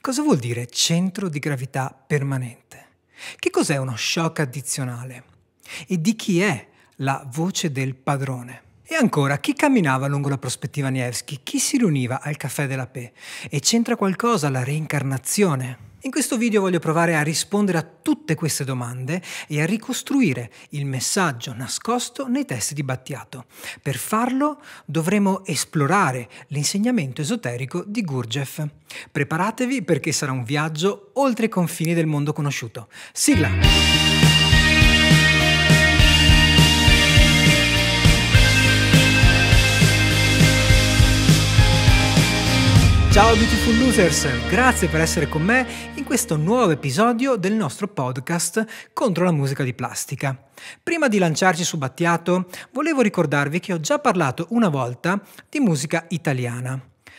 Cosa vuol dire centro di gravità permanente? Che cos'è uno shock addizionale? E di chi è la voce del padrone? E ancora, chi camminava lungo la prospettiva Nevsky? Chi si riuniva al Caffè della P? E c'entra qualcosa la reincarnazione? In questo video voglio provare a rispondere a tutte queste domande e a ricostruire il messaggio nascosto nei testi di Battiato. Per farlo dovremo esplorare l'insegnamento esoterico di Gurdjieff. Preparatevi perché sarà un viaggio oltre i confini del mondo conosciuto. Sigla! Ciao beautiful losers, grazie per essere con me in questo nuovo episodio del nostro podcast contro la musica di plastica. Prima di lanciarci su Battiato, volevo ricordarvi che ho già parlato una volta di musica italiana,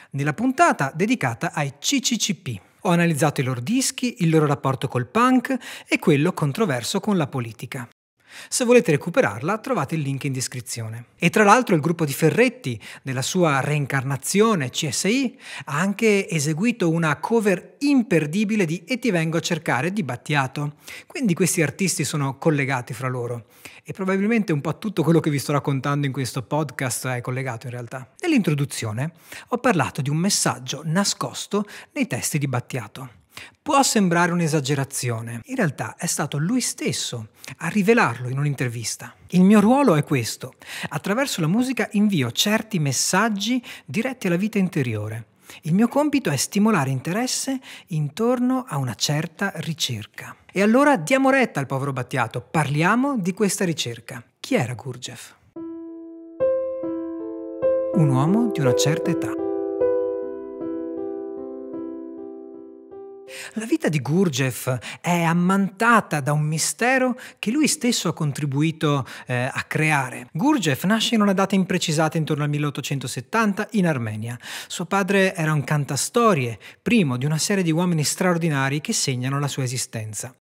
nella puntata dedicata ai CCCP. Ho analizzato i loro dischi, il loro rapporto col punk e quello controverso con la politica. Se volete recuperarla trovate il link in descrizione. E tra l'altro il gruppo di Ferretti, nella sua reincarnazione CSI, ha anche eseguito una cover imperdibile di E ti vengo a cercare di Battiato. Quindi questi artisti sono collegati fra loro. E probabilmente un po' tutto quello che vi sto raccontando in questo podcast è collegato in realtà. Nell'introduzione ho parlato di un messaggio nascosto nei testi di Battiato. Può sembrare un'esagerazione, in realtà è stato lui stesso a rivelarlo in un'intervista. Il mio ruolo è questo, attraverso la musica invio certi messaggi diretti alla vita interiore. Il mio compito è stimolare interesse intorno a una certa ricerca. E allora diamo retta al povero Battiato, parliamo di questa ricerca. Chi era Gurdjieff? Un uomo di una certa età. La vita di Gurdjieff è ammantata da un mistero che lui stesso ha contribuito eh, a creare. Gurdjieff nasce in una data imprecisata intorno al 1870 in Armenia. Suo padre era un cantastorie, primo di una serie di uomini straordinari che segnano la sua esistenza.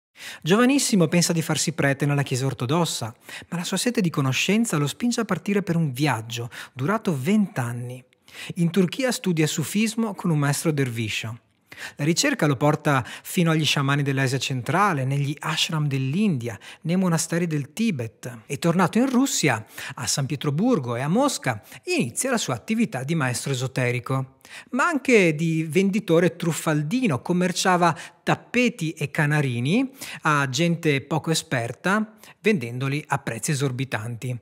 Giovanissimo pensa di farsi prete nella Chiesa ortodossa, ma la sua sete di conoscenza lo spinge a partire per un viaggio durato vent'anni. In Turchia studia sufismo con un maestro derviscio. La ricerca lo porta fino agli sciamani dell'Asia centrale, negli ashram dell'India, nei monasteri del Tibet e tornato in Russia, a San Pietroburgo e a Mosca, inizia la sua attività di maestro esoterico, ma anche di venditore truffaldino, commerciava tappeti e canarini a gente poco esperta, vendendoli a prezzi esorbitanti.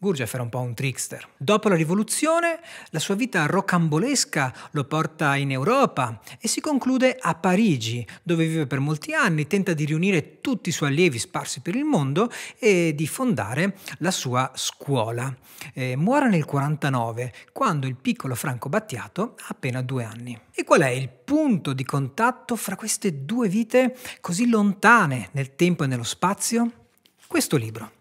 Gurdjieff era un po' un trickster. Dopo la rivoluzione, la sua vita rocambolesca lo porta in Europa e si conclude a Parigi, dove vive per molti anni, tenta di riunire tutti i suoi allievi sparsi per il mondo e di fondare la sua scuola. Eh, muore nel 49, quando il piccolo Franco Battiato ha appena due anni. E qual è il punto di contatto fra queste due vite così lontane nel tempo e nello spazio? Questo libro.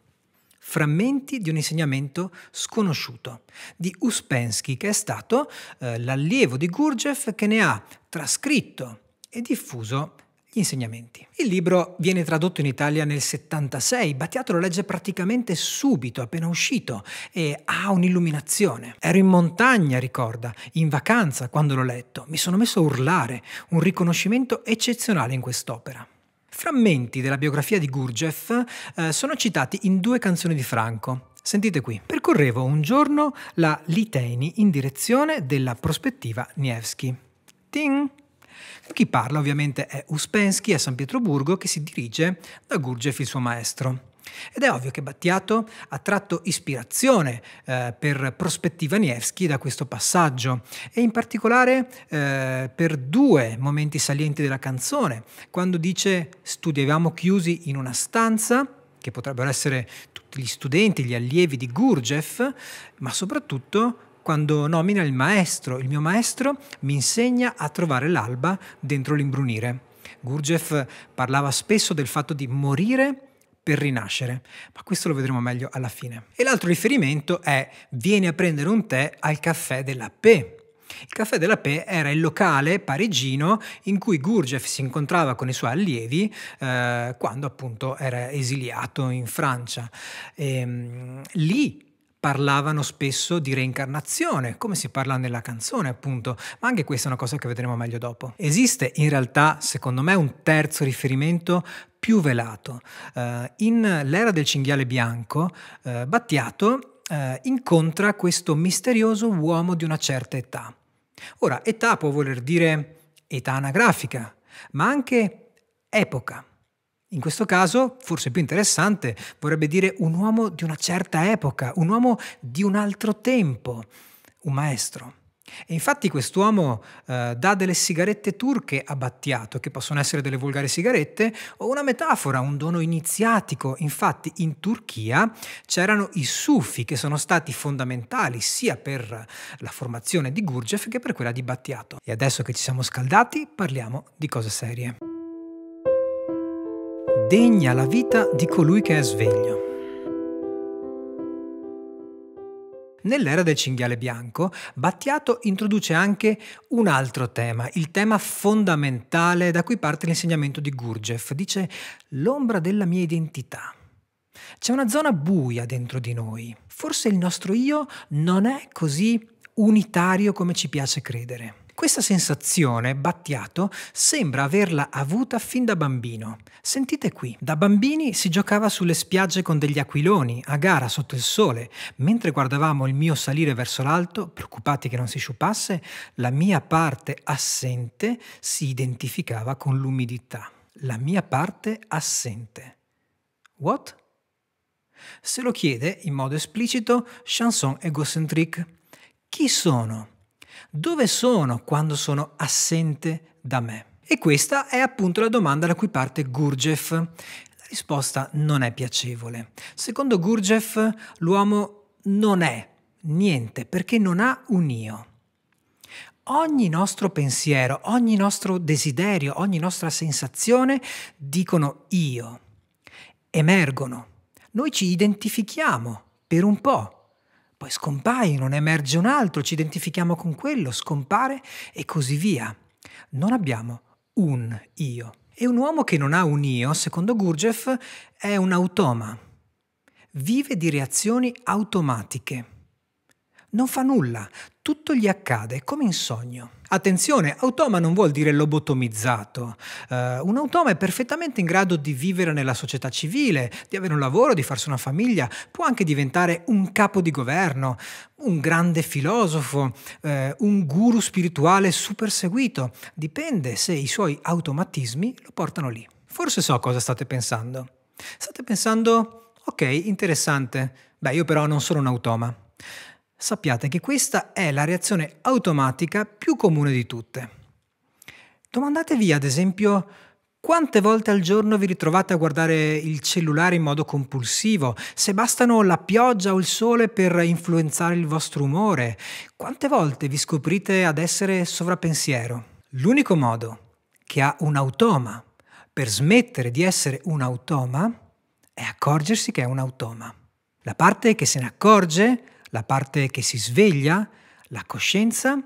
Frammenti di un insegnamento sconosciuto di Uspensky, che è stato eh, l'allievo di Gurdjieff che ne ha trascritto e diffuso gli insegnamenti. Il libro viene tradotto in Italia nel 76, Battiato lo legge praticamente subito, appena uscito, e ha un'illuminazione. Ero in montagna, ricorda, in vacanza quando l'ho letto, mi sono messo a urlare, un riconoscimento eccezionale in quest'opera. Frammenti della biografia di Gurdjieff eh, sono citati in due canzoni di Franco. Sentite qui. Percorrevo un giorno la Liteni in direzione della prospettiva Nevsky. Ting! Chi parla ovviamente è Uspensky a San Pietroburgo che si dirige da Gurdjieff il suo maestro. Ed è ovvio che Battiato ha tratto ispirazione eh, per prospettiva Nievski da questo passaggio e in particolare eh, per due momenti salienti della canzone, quando dice studiavamo chiusi in una stanza, che potrebbero essere tutti gli studenti, gli allievi di Gurdjieff, ma soprattutto quando nomina il maestro, il mio maestro mi insegna a trovare l'alba dentro l'imbrunire. Gurdjieff parlava spesso del fatto di morire per rinascere, ma questo lo vedremo meglio alla fine. E l'altro riferimento è vieni a prendere un tè al caffè della P. Il Caffè della P era il locale parigino in cui Gurdjieff si incontrava con i suoi allievi eh, quando appunto era esiliato in Francia. E, ehm, lì parlavano spesso di reincarnazione, come si parla nella canzone appunto, ma anche questa è una cosa che vedremo meglio dopo. Esiste in realtà, secondo me, un terzo riferimento più velato. Uh, in L'era del cinghiale bianco, uh, Battiato uh, incontra questo misterioso uomo di una certa età. Ora, età può voler dire età anagrafica, ma anche epoca. In questo caso, forse più interessante, vorrebbe dire un uomo di una certa epoca, un uomo di un altro tempo, un maestro. E infatti quest'uomo eh, dà delle sigarette turche a Battiato, che possono essere delle volgari sigarette, o una metafora, un dono iniziatico. Infatti in Turchia c'erano i sufi che sono stati fondamentali sia per la formazione di Gurdjieff che per quella di Battiato. E adesso che ci siamo scaldati parliamo di cose serie degna la vita di colui che è sveglio. Nell'era del cinghiale bianco, Battiato introduce anche un altro tema, il tema fondamentale da cui parte l'insegnamento di Gurdjieff. Dice l'ombra della mia identità. C'è una zona buia dentro di noi. Forse il nostro io non è così unitario come ci piace credere. Questa sensazione Battiato sembra averla avuta fin da bambino. Sentite qui, da bambini si giocava sulle spiagge con degli aquiloni, a gara sotto il sole, mentre guardavamo il mio salire verso l'alto, preoccupati che non si sciupasse, la mia parte assente si identificava con l'umidità. La mia parte assente. What? Se lo chiede in modo esplicito Chanson Egocentrique. Chi sono? Dove sono quando sono assente da me? E questa è appunto la domanda da cui parte Gurdjieff. La risposta non è piacevole. Secondo Gurdjieff l'uomo non è niente perché non ha un io. Ogni nostro pensiero, ogni nostro desiderio, ogni nostra sensazione dicono io, emergono. Noi ci identifichiamo per un po' poi scompaiono, ne emerge un altro, ci identifichiamo con quello, scompare e così via. Non abbiamo un io. E un uomo che non ha un io, secondo Gurdjieff, è un automa. Vive di reazioni automatiche. Non fa nulla, tutto gli accade come in sogno. Attenzione, automa non vuol dire lobotomizzato. Uh, un automa è perfettamente in grado di vivere nella società civile, di avere un lavoro, di farsi una famiglia, può anche diventare un capo di governo, un grande filosofo, uh, un guru spirituale super seguito. Dipende se i suoi automatismi lo portano lì. Forse so cosa state pensando. State pensando, ok, interessante, beh io però non sono un automa sappiate che questa è la reazione automatica più comune di tutte. Domandatevi ad esempio quante volte al giorno vi ritrovate a guardare il cellulare in modo compulsivo, se bastano la pioggia o il sole per influenzare il vostro umore, quante volte vi scoprite ad essere sovrappensiero. L'unico modo che ha un automa per smettere di essere un automa è accorgersi che è un automa. La parte che se ne accorge la parte che si sveglia, la coscienza,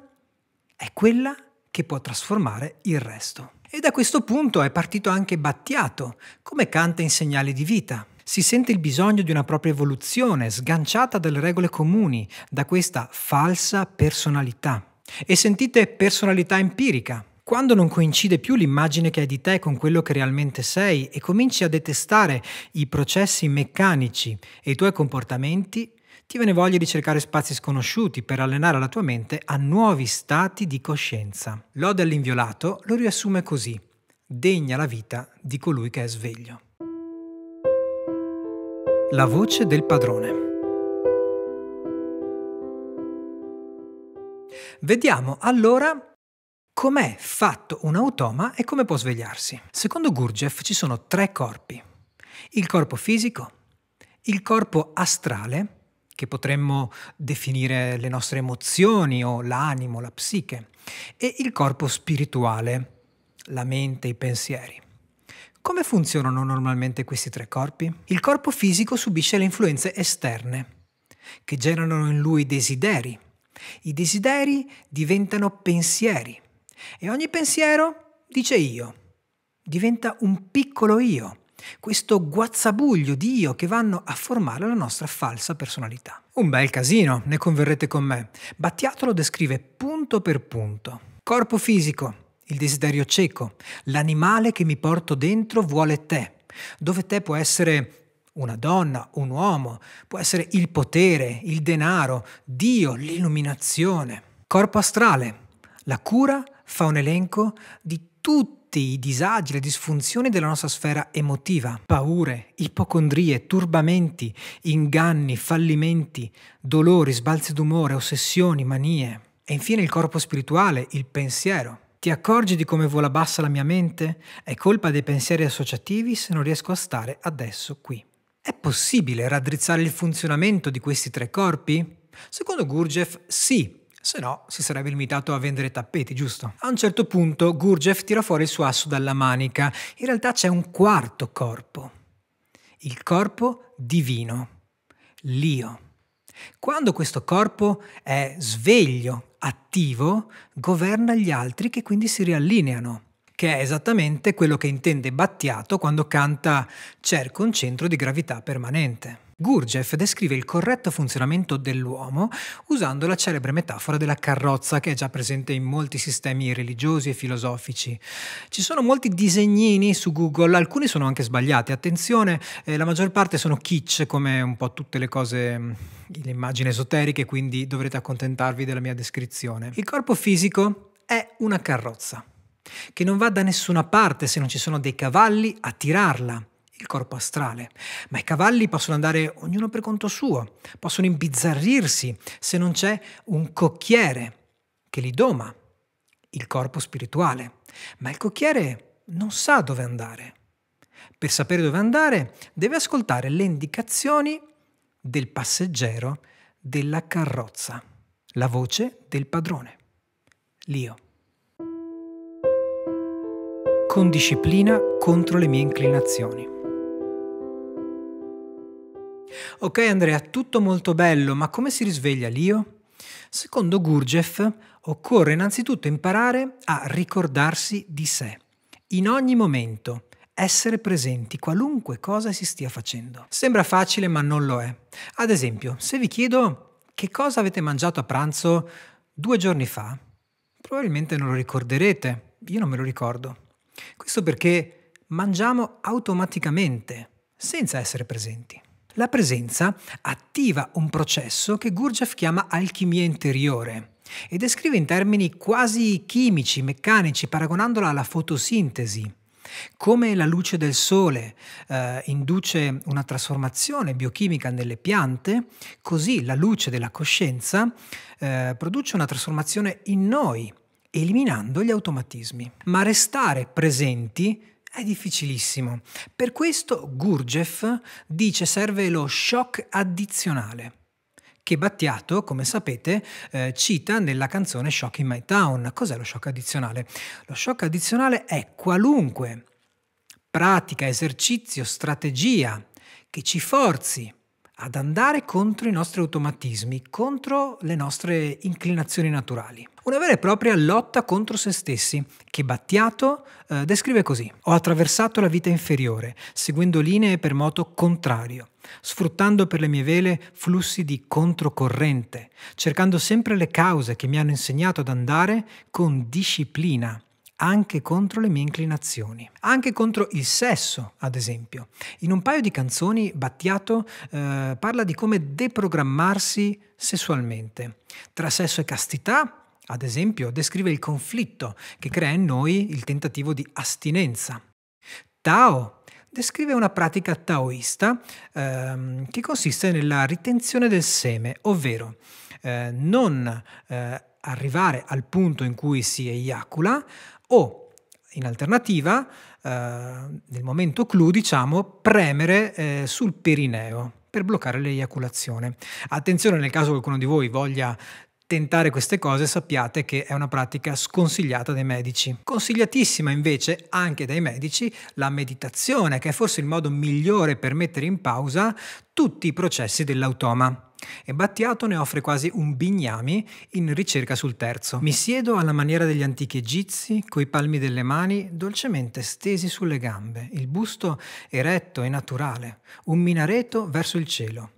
è quella che può trasformare il resto. E da questo punto è partito anche Battiato, come canta in segnale di vita. Si sente il bisogno di una propria evoluzione, sganciata dalle regole comuni, da questa falsa personalità. E sentite personalità empirica. Quando non coincide più l'immagine che hai di te con quello che realmente sei e cominci a detestare i processi meccanici e i tuoi comportamenti, ti viene voglia di cercare spazi sconosciuti per allenare la tua mente a nuovi stati di coscienza. L'ode all'inviolato lo riassume così, degna la vita di colui che è sveglio. La voce del padrone. Vediamo allora com'è fatto un automa e come può svegliarsi. Secondo Gurdjieff ci sono tre corpi. Il corpo fisico, il corpo astrale che potremmo definire le nostre emozioni o l'animo, la psiche, e il corpo spirituale, la mente, i pensieri. Come funzionano normalmente questi tre corpi? Il corpo fisico subisce le influenze esterne, che generano in lui desideri. I desideri diventano pensieri e ogni pensiero dice io, diventa un piccolo io questo guazzabuglio di io che vanno a formare la nostra falsa personalità. Un bel casino, ne converrete con me. Battiato lo descrive punto per punto. Corpo fisico, il desiderio cieco, l'animale che mi porto dentro vuole te, dove te può essere una donna, un uomo, può essere il potere, il denaro, Dio, l'illuminazione. Corpo astrale, la cura fa un elenco di tutti tutti i disagi, le disfunzioni della nostra sfera emotiva, paure, ipocondrie, turbamenti, inganni, fallimenti, dolori, sbalzi d'umore, ossessioni, manie. E infine il corpo spirituale, il pensiero. Ti accorgi di come vola bassa la mia mente? È colpa dei pensieri associativi se non riesco a stare adesso qui. È possibile raddrizzare il funzionamento di questi tre corpi? Secondo Gurdjieff sì, se no si sarebbe limitato a vendere tappeti, giusto? A un certo punto Gurjev tira fuori il suo asso dalla manica. In realtà c'è un quarto corpo, il corpo divino, l'io. Quando questo corpo è sveglio, attivo, governa gli altri che quindi si riallineano che è esattamente quello che intende Battiato quando canta Cerco un centro di gravità permanente. Gurdjieff descrive il corretto funzionamento dell'uomo usando la celebre metafora della carrozza che è già presente in molti sistemi religiosi e filosofici. Ci sono molti disegnini su Google, alcuni sono anche sbagliati, attenzione, eh, la maggior parte sono kitsch come un po' tutte le cose, mm, le immagini esoteriche, quindi dovrete accontentarvi della mia descrizione. Il corpo fisico è una carrozza che non va da nessuna parte se non ci sono dei cavalli a tirarla il corpo astrale. Ma i cavalli possono andare ognuno per conto suo, possono imbizzarrirsi se non c'è un cocchiere che li doma, il corpo spirituale. Ma il cocchiere non sa dove andare. Per sapere dove andare deve ascoltare le indicazioni del passeggero della carrozza, la voce del padrone, l'io. Con disciplina contro le mie inclinazioni. Ok Andrea, tutto molto bello, ma come si risveglia l'io? Secondo Gurdjieff occorre innanzitutto imparare a ricordarsi di sé, in ogni momento, essere presenti qualunque cosa si stia facendo. Sembra facile ma non lo è. Ad esempio, se vi chiedo che cosa avete mangiato a pranzo due giorni fa, probabilmente non lo ricorderete, io non me lo ricordo. Questo perché mangiamo automaticamente, senza essere presenti. La presenza attiva un processo che Gurdjieff chiama alchimia interiore e descrive in termini quasi chimici, meccanici, paragonandola alla fotosintesi. Come la luce del sole eh, induce una trasformazione biochimica nelle piante, così la luce della coscienza eh, produce una trasformazione in noi, eliminando gli automatismi. Ma restare presenti è difficilissimo. Per questo Gurdjieff dice serve lo shock addizionale che Battiato, come sapete, eh, cita nella canzone Shock in My Town. Cos'è lo shock addizionale? Lo shock addizionale è qualunque pratica, esercizio, strategia che ci forzi ad andare contro i nostri automatismi, contro le nostre inclinazioni naturali. Una vera e propria lotta contro se stessi, che Battiato eh, descrive così. Ho attraversato la vita inferiore, seguendo linee per moto contrario, sfruttando per le mie vele flussi di controcorrente, cercando sempre le cause che mi hanno insegnato ad andare con disciplina anche contro le mie inclinazioni, anche contro il sesso, ad esempio. In un paio di canzoni Battiato eh, parla di come deprogrammarsi sessualmente. Tra sesso e castità, ad esempio, descrive il conflitto che crea in noi il tentativo di astinenza. Tao descrive una pratica taoista ehm, che consiste nella ritenzione del seme, ovvero eh, non eh, arrivare al punto in cui si eiacula, o in alternativa, eh, nel momento clou, diciamo, premere eh, sul perineo per bloccare l'eiaculazione. Attenzione nel caso qualcuno di voi voglia tentare queste cose sappiate che è una pratica sconsigliata dai medici. Consigliatissima invece anche dai medici la meditazione, che è forse il modo migliore per mettere in pausa tutti i processi dell'automa. E Battiato ne offre quasi un bignami in ricerca sul terzo. Mi siedo alla maniera degli antichi egizi, coi palmi delle mani dolcemente stesi sulle gambe, il busto eretto e naturale, un minareto verso il cielo.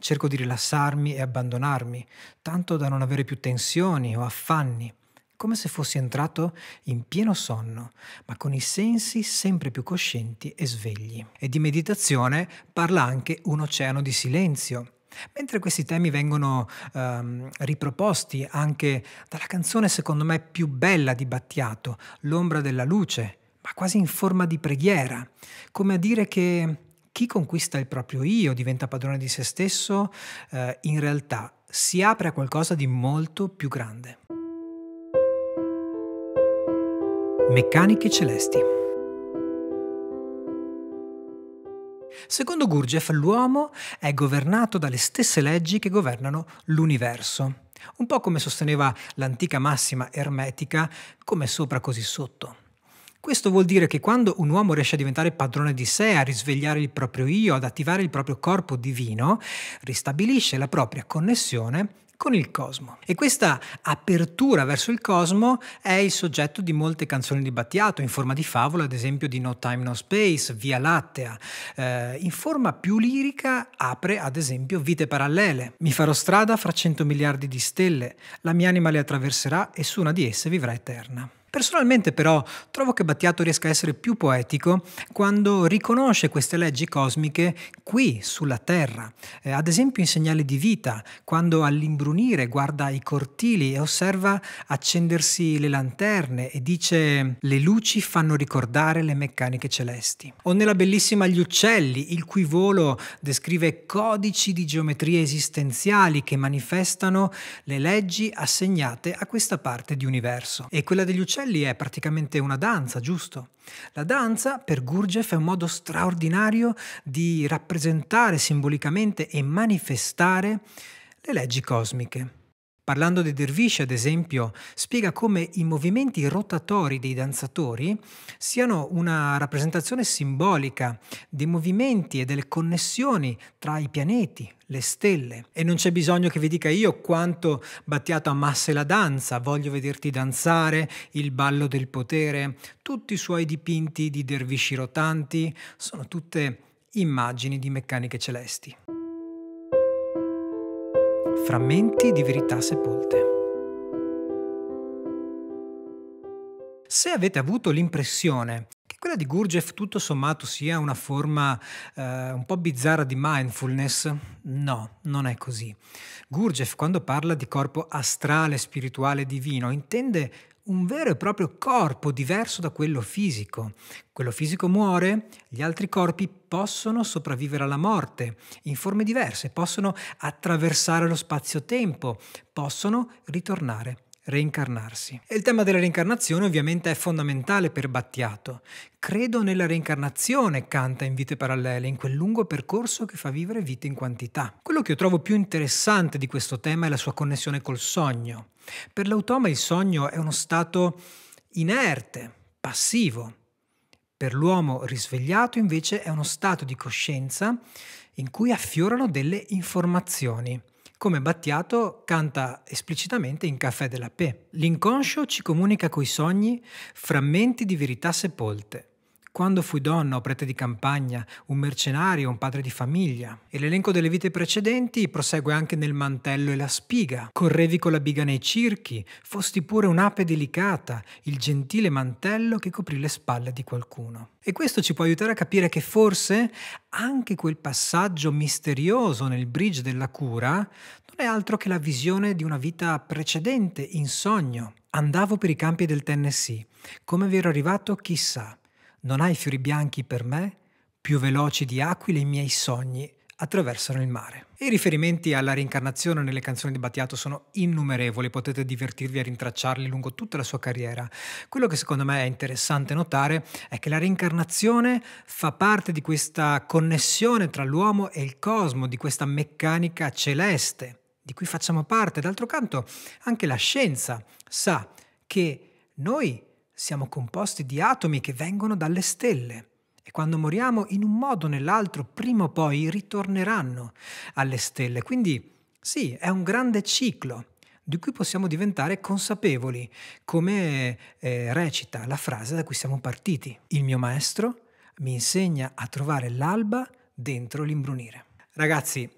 Cerco di rilassarmi e abbandonarmi, tanto da non avere più tensioni o affanni, come se fossi entrato in pieno sonno, ma con i sensi sempre più coscienti e svegli. E di meditazione parla anche un oceano di silenzio. Mentre questi temi vengono ehm, riproposti anche dalla canzone secondo me più bella di Battiato, L'ombra della luce, ma quasi in forma di preghiera, come a dire che chi conquista il proprio io, diventa padrone di se stesso, eh, in realtà si apre a qualcosa di molto più grande. Meccaniche celesti. Secondo Gurdjieff l'uomo è governato dalle stesse leggi che governano l'universo, un po' come sosteneva l'antica massima ermetica come sopra così sotto. Questo vuol dire che quando un uomo riesce a diventare padrone di sé, a risvegliare il proprio io, ad attivare il proprio corpo divino, ristabilisce la propria connessione con il cosmo. E questa apertura verso il cosmo è il soggetto di molte canzoni di Battiato, in forma di favola, ad esempio di No Time No Space, Via Lattea. Eh, in forma più lirica apre, ad esempio, Vite Parallele. Mi farò strada fra cento miliardi di stelle, la mia anima le attraverserà e su una di esse vivrà eterna. Personalmente però trovo che Battiato riesca a essere più poetico quando riconosce queste leggi cosmiche qui sulla Terra, eh, ad esempio in segnali di vita, quando all'imbrunire guarda i cortili e osserva accendersi le lanterne e dice le luci fanno ricordare le meccaniche celesti. O nella bellissima Gli uccelli, il cui volo descrive codici di geometrie esistenziali che manifestano le leggi assegnate a questa parte di universo. E quella degli uccelli Vercelli è praticamente una danza, giusto? La danza per Gurdjieff è un modo straordinario di rappresentare simbolicamente e manifestare le leggi cosmiche. Parlando di Dervish, ad esempio, spiega come i movimenti rotatori dei danzatori siano una rappresentazione simbolica dei movimenti e delle connessioni tra i pianeti, le stelle. E non c'è bisogno che vi dica io quanto Battiato amasse la danza, voglio vederti danzare, il ballo del potere, tutti i suoi dipinti di dervisci rotanti sono tutte immagini di meccaniche celesti. Frammenti di verità sepolte. Se avete avuto l'impressione quella di Gurdjieff tutto sommato sia una forma eh, un po' bizzarra di mindfulness? No, non è così. Gurdjieff quando parla di corpo astrale, spirituale, divino, intende un vero e proprio corpo diverso da quello fisico. Quello fisico muore, gli altri corpi possono sopravvivere alla morte in forme diverse, possono attraversare lo spazio-tempo, possono ritornare reincarnarsi. E il tema della reincarnazione ovviamente è fondamentale per Battiato. Credo nella reincarnazione, canta in Vite Parallele, in quel lungo percorso che fa vivere vite in quantità. Quello che io trovo più interessante di questo tema è la sua connessione col sogno. Per l'automa il sogno è uno stato inerte, passivo. Per l'uomo risvegliato invece è uno stato di coscienza in cui affiorano delle informazioni come Battiato canta esplicitamente in Caffè della P. L'inconscio ci comunica coi sogni frammenti di verità sepolte. Quando fui donna o prete di campagna, un mercenario, un padre di famiglia. E l'elenco delle vite precedenti prosegue anche nel mantello e la spiga. Correvi con la biga nei circhi, fosti pure un'ape delicata, il gentile mantello che coprì le spalle di qualcuno. E questo ci può aiutare a capire che forse anche quel passaggio misterioso nel bridge della cura non è altro che la visione di una vita precedente in sogno. Andavo per i campi del Tennessee. Come vi ero arrivato, chissà. Non hai fiori bianchi per me? Più veloci di aquile i miei sogni attraversano il mare. I riferimenti alla reincarnazione nelle canzoni di Battiato sono innumerevoli, potete divertirvi a rintracciarli lungo tutta la sua carriera. Quello che secondo me è interessante notare è che la reincarnazione fa parte di questa connessione tra l'uomo e il cosmo, di questa meccanica celeste di cui facciamo parte. D'altro canto anche la scienza sa che noi siamo composti di atomi che vengono dalle stelle e quando moriamo in un modo o nell'altro prima o poi ritorneranno alle stelle. Quindi sì, è un grande ciclo di cui possiamo diventare consapevoli, come eh, recita la frase da cui siamo partiti. Il mio maestro mi insegna a trovare l'alba dentro l'imbrunire. Ragazzi,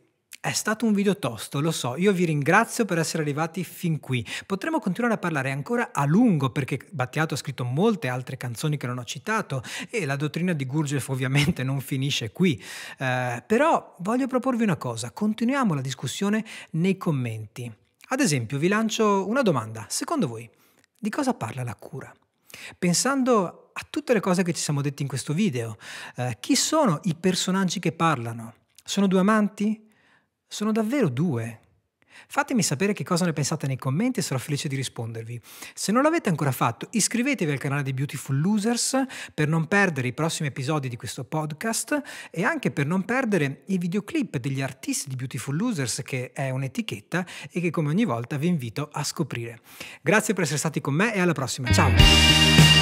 è stato un video tosto, lo so, io vi ringrazio per essere arrivati fin qui. Potremmo continuare a parlare ancora a lungo perché Battiato ha scritto molte altre canzoni che non ho citato e la dottrina di Gurgef ovviamente non finisce qui. Eh, però voglio proporvi una cosa, continuiamo la discussione nei commenti. Ad esempio vi lancio una domanda, secondo voi di cosa parla la cura? Pensando a tutte le cose che ci siamo detti in questo video, eh, chi sono i personaggi che parlano? Sono due amanti? Sono davvero due. Fatemi sapere che cosa ne pensate nei commenti e sarò felice di rispondervi. Se non l'avete ancora fatto, iscrivetevi al canale di Beautiful Losers per non perdere i prossimi episodi di questo podcast e anche per non perdere i videoclip degli artisti di Beautiful Losers che è un'etichetta e che come ogni volta vi invito a scoprire. Grazie per essere stati con me e alla prossima. Ciao!